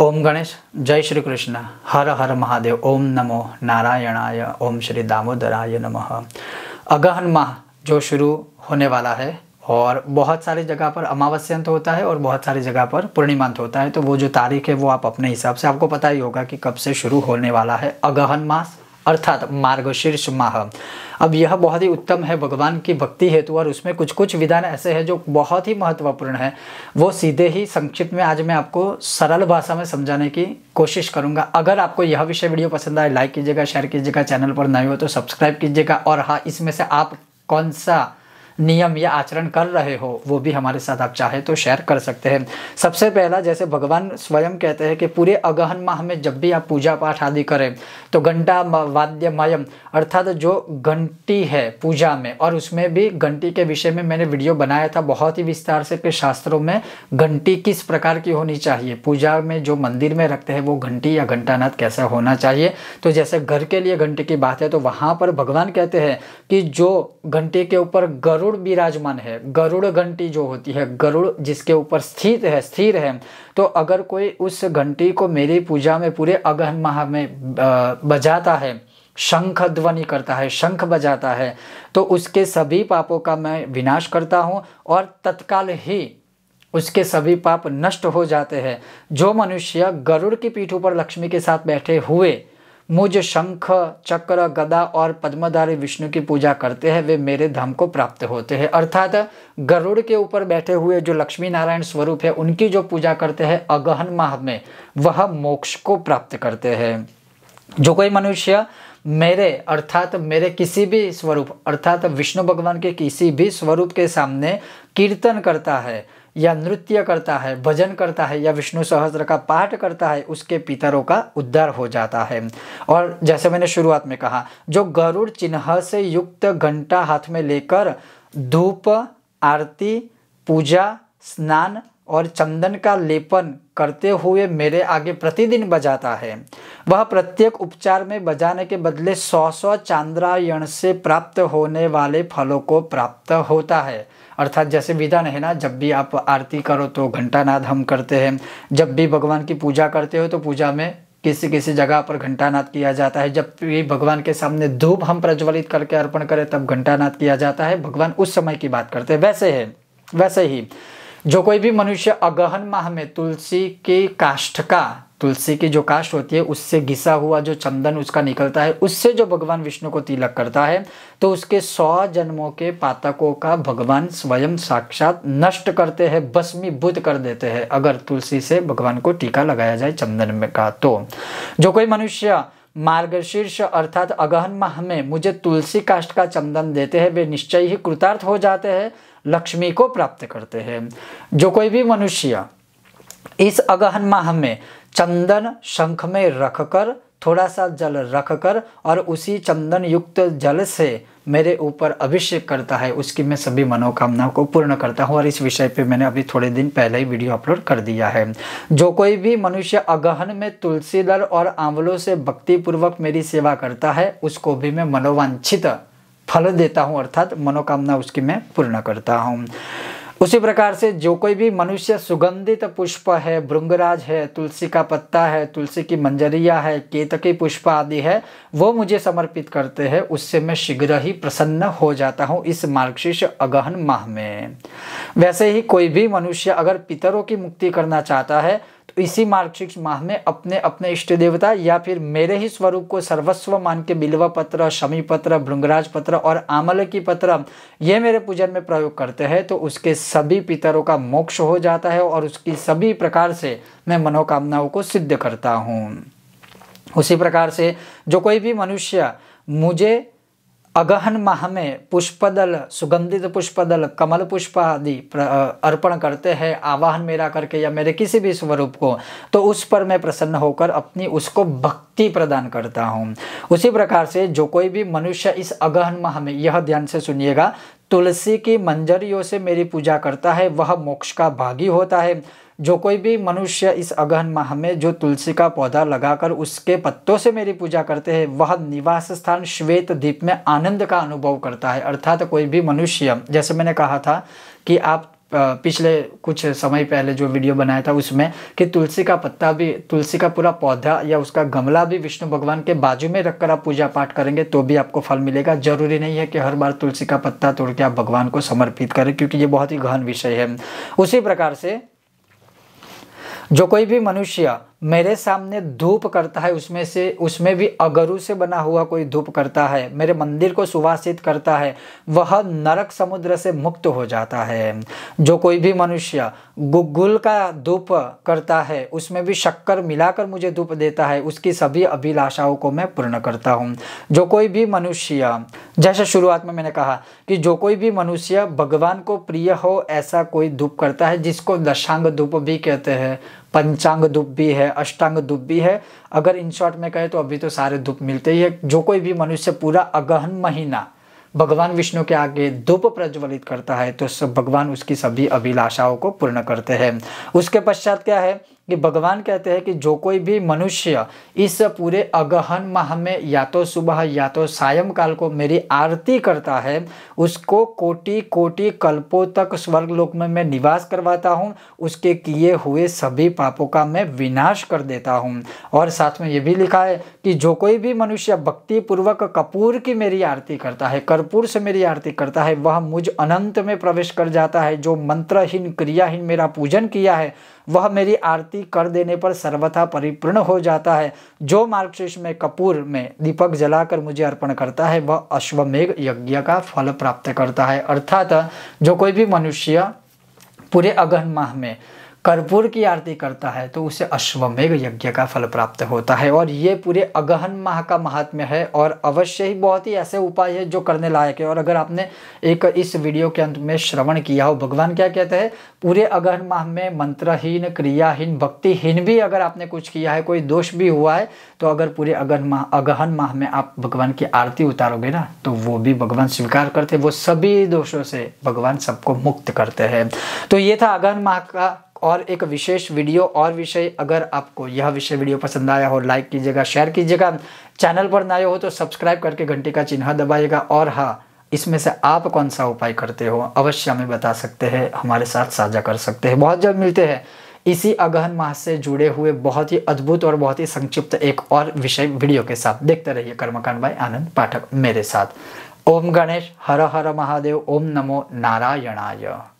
ओम गणेश जय श्री कृष्ण हर हर महादेव ओम नमो नारायणाय ओम श्री दामोदराय नमः अगहन माह जो शुरू होने वाला है और बहुत सारी जगह पर अमावस्यांत तो होता है और बहुत सारी जगह पर पूर्णिमांत तो होता है तो वो जो तारीख है वो आप अपने हिसाब से आपको पता ही होगा कि कब से शुरू होने वाला है अगहन मास अर्थात मार्ग शीर्ष माह अब यह बहुत ही उत्तम है भगवान की भक्ति हेतु और उसमें कुछ कुछ विधान ऐसे हैं जो बहुत ही महत्वपूर्ण है वो सीधे ही संक्षिप्त में आज मैं आपको सरल भाषा में समझाने की कोशिश करूंगा अगर आपको यह विषय वीडियो पसंद आए लाइक कीजिएगा शेयर कीजिएगा चैनल पर नए हो तो सब्सक्राइब कीजिएगा और हाँ इसमें से आप कौन सा नियम या आचरण कर रहे हो वो भी हमारे साथ आप चाहे तो शेयर कर सकते हैं सबसे पहला जैसे भगवान स्वयं कहते हैं कि पूरे अगहन माह में जब भी आप पूजा पाठ आदि करें तो घंटा मयम अर्थात जो घंटी है पूजा में और उसमें भी घंटी के विषय में मैंने वीडियो बनाया था बहुत ही विस्तार से कि शास्त्रों में घंटी किस प्रकार की होनी चाहिए पूजा में जो मंदिर में रखते हैं वो घंटी या घंटानाथ कैसा होना चाहिए तो जैसे घर के लिए घंटी की बात है तो वहाँ पर भगवान कहते हैं कि जो घंटी के ऊपर गरुड़ गरुड़ विराजमान है गरुड़ घंटी जो होती है गरुड़ जिसके ऊपर स्थित है स्थिर है तो अगर कोई उस घंटी को मेरी पूजा में पूरे अगहन माह में बजाता है शंख ध्वनि करता है शंख बजाता है तो उसके सभी पापों का मैं विनाश करता हूँ और तत्काल ही उसके सभी पाप नष्ट हो जाते हैं जो मनुष्य गरुड़ की पीठ ऊपर लक्ष्मी के साथ बैठे हुए मुझ शंख चक्र गदा और पद्मधारी विष्णु की पूजा करते हैं वे मेरे धाम को प्राप्त होते हैं अर्थात गरुड़ के ऊपर बैठे हुए जो लक्ष्मी नारायण स्वरूप है उनकी जो पूजा करते हैं अगहन माह में वह मोक्ष को प्राप्त करते हैं जो कोई मनुष्य मेरे अर्थात मेरे किसी भी स्वरूप अर्थात विष्णु भगवान के किसी भी स्वरूप के सामने कीर्तन करता है या नृत्य करता है भजन करता है या विष्णु सहस्त्र का पाठ करता है उसके पितरों का उद्धार हो जाता है और जैसे मैंने शुरुआत में कहा जो गरुड़ चिन्ह से युक्त घंटा हाथ में लेकर धूप आरती पूजा स्नान और चंदन का लेपन करते हुए मेरे आगे प्रतिदिन बजाता है वह प्रत्येक उपचार में बजाने के बदले सौ सौ चांद्रायण से प्राप्त होने वाले फलों को प्राप्त होता है अर्थात जैसे विधान है ना जब भी आप आरती करो तो घंटानाद हम करते हैं जब भी भगवान की पूजा करते हो तो पूजा में किसी किसी जगह पर घंटानाद किया जाता है जब भी भगवान के सामने धूप हम प्रज्वलित करके अर्पण करें तब घंटानाद किया जाता है भगवान उस समय की बात करते हैं वैसे है वैसे ही जो कोई भी मनुष्य अगहन माह में तुलसी की काष्ठ का तुलसी की जो काष्ट होती है उससे घिसा हुआ जो चंदन उसका निकलता है उससे जो भगवान विष्णु को तिलक करता है तो उसके सौ जन्मों के पातकों का भगवान स्वयं साक्षात नष्ट करते हैं भस्मीभूत कर देते हैं अगर तुलसी से भगवान को टीका लगाया जाए चंदन में का तो जो कोई मनुष्य मार्गशीर्ष अर्थात अगहन माह में मुझे तुलसी काष्ट का चंदन देते हैं वे निश्चय ही कृतार्थ हो जाते हैं लक्ष्मी को प्राप्त करते हैं जो कोई भी मनुष्य इस अगहन माह में चंदन शंख में रखकर थोड़ा सा जल रखकर और उसी चंदन युक्त जल से मेरे ऊपर अभिषेक करता है उसकी मैं सभी मनोकामनाओं को पूर्ण करता हूँ और इस विषय पे मैंने अभी थोड़े दिन पहले ही वीडियो अपलोड कर दिया है जो कोई भी मनुष्य अगहन में तुलसी दल और आंवलों से भक्तिपूर्वक मेरी सेवा करता है उसको भी मैं मनोवांछित फल देता हूँ अर्थात मनोकामना उसकी मैं पूर्ण करता हूँ उसी प्रकार से जो कोई भी मनुष्य सुगंधित पुष्प है भृंगराज है तुलसी का पत्ता है तुलसी की मंजरिया है केतकी पुष्प आदि है वो मुझे समर्पित करते हैं उससे मैं शीघ्र ही प्रसन्न हो जाता हूँ इस मार्गशीर्ष अगहन माह में वैसे ही कोई भी मनुष्य अगर पितरों की मुक्ति करना चाहता है इसी मार्गशीर्ष माह में अपने अपने इष्ट देवता या फिर मेरे ही स्वरूप को सर्वस्व मान के बिलवा पत्र शमी पत्र भृंगराज पत्र और आमल की पत्र ये मेरे पूजन में प्रयोग करते हैं तो उसके सभी पितरों का मोक्ष हो जाता है और उसकी सभी प्रकार से मैं मनोकामनाओं को सिद्ध करता हूँ उसी प्रकार से जो कोई भी मनुष्य मुझे अगहन माह में पुष्पदल सुगंधित पुष्पदल कमल पुष्प आदि अर्पण करते हैं आवाहन मेरा करके या मेरे किसी भी स्वरूप को तो उस पर मैं प्रसन्न होकर अपनी उसको भक्ति प्रदान करता हूँ उसी प्रकार से जो कोई भी मनुष्य इस अगहन माह में यह ध्यान से सुनिएगा तुलसी की मंजरियों से मेरी पूजा करता है वह मोक्ष का भागी होता है जो कोई भी मनुष्य इस अगहन माह में जो तुलसी का पौधा लगाकर उसके पत्तों से मेरी पूजा करते हैं वह निवास स्थान श्वेत द्वीप में आनंद का अनुभव करता है अर्थात कोई भी मनुष्य जैसे मैंने कहा था कि आप पिछले कुछ समय पहले जो वीडियो बनाया था उसमें कि तुलसी का पत्ता भी तुलसी का पूरा पौधा या उसका गमला भी विष्णु भगवान के बाजू में रखकर आप पूजा पाठ करेंगे तो भी आपको फल मिलेगा जरूरी नहीं है कि हर बार तुलसी का पत्ता तोड़ के आप भगवान को समर्पित करें क्योंकि ये बहुत ही गहन विषय है उसी प्रकार से जो कोई भी मनुष्य मेरे सामने धूप करता है उसमें से उसमें भी अगरू से बना हुआ कोई धूप करता है मेरे मंदिर को सुवासित करता है वह नरक समुद्र से मुक्त हो जाता है जो कोई भी मनुष्य गुगुल का धूप करता है उसमें भी शक्कर मिलाकर मुझे धूप देता है उसकी सभी अभिलाषाओं को मैं पूर्ण करता हूँ जो कोई भी मनुष्य जैसे शुरुआत में मैंने कहा कि जो कोई भी मनुष्य भगवान को प्रिय हो ऐसा कोई धूप करता है जिसको दशांग धूप भी कहते हैं पंचांग धूप भी है अष्टांग धूप भी है अगर इन शॉर्ट में कहें तो अभी तो सारे धूप मिलते ही है जो कोई भी मनुष्य पूरा अगहन महीना भगवान विष्णु के आगे धूप प्रज्वलित करता है तो भगवान उसकी सभी अभिलाषाओं को पूर्ण करते हैं उसके पश्चात क्या है कि भगवान कहते हैं कि जो कोई भी मनुष्य इस पूरे अगहन माह में या तो सुबह या तो सायंकाल को मेरी आरती करता है उसको कोटि कोटि कल्पों तक स्वर्ग लोक में मैं निवास करवाता हूँ उसके किए हुए सभी पापों का मैं विनाश कर देता हूँ और साथ में ये भी लिखा है कि जो कोई भी मनुष्य भक्तिपूर्वक कपूर की मेरी आरती करता है कर्पूर से मेरी आरती करता है वह मुझ अनंत में प्रवेश कर जाता है जो मंत्रहीन क्रियाहीन मेरा पूजन किया है वह मेरी आरती कर देने पर सर्वथा परिपूर्ण हो जाता है जो मार्गशीर्ष में कपूर में दीपक जलाकर मुझे अर्पण करता है वह अश्वमेघ यज्ञ का फल प्राप्त करता है अर्थात जो कोई भी मनुष्य पूरे अगहन माह में कर्पूर की आरती करता है तो उसे अश्वमेघ यज्ञ का फल प्राप्त होता है और ये पूरे अगहन माह का महात्म्य है और अवश्य ही बहुत ही ऐसे उपाय है जो करने लायक है और अगर आपने एक इस वीडियो के अंत में श्रवण किया हो भगवान क्या कहते हैं पूरे अगहन माह में मंत्रहीन क्रियाहीन भक्तिहीन भी अगर आपने कुछ किया है कोई दोष भी हुआ है तो अगर पूरे अगहन माह अगहन माह में आप भगवान की आरती उतारोगे ना तो वो भी भगवान स्वीकार करते वो सभी दोषों से भगवान सबको मुक्त करते हैं तो ये था अगहन माह का और एक विशेष वीडियो और विषय अगर आपको यह विषय वीडियो पसंद आया हो लाइक कीजिएगा शेयर कीजिएगा चैनल पर नए हो तो सब्सक्राइब करके घंटे का चिन्ह दबाइएगा और हाँ इसमें से आप कौन सा उपाय करते हो अवश्य हमें बता सकते हैं हमारे साथ साझा कर सकते हैं बहुत जल्द मिलते हैं इसी अगहन माह से जुड़े हुए बहुत ही अद्भुत और बहुत ही संक्षिप्त एक और विषय वीडियो के साथ देखते रहिए कर्मकांड भाई आनंद पाठक मेरे साथ ओम गणेश हर हर महादेव ओम नमो नारायणाय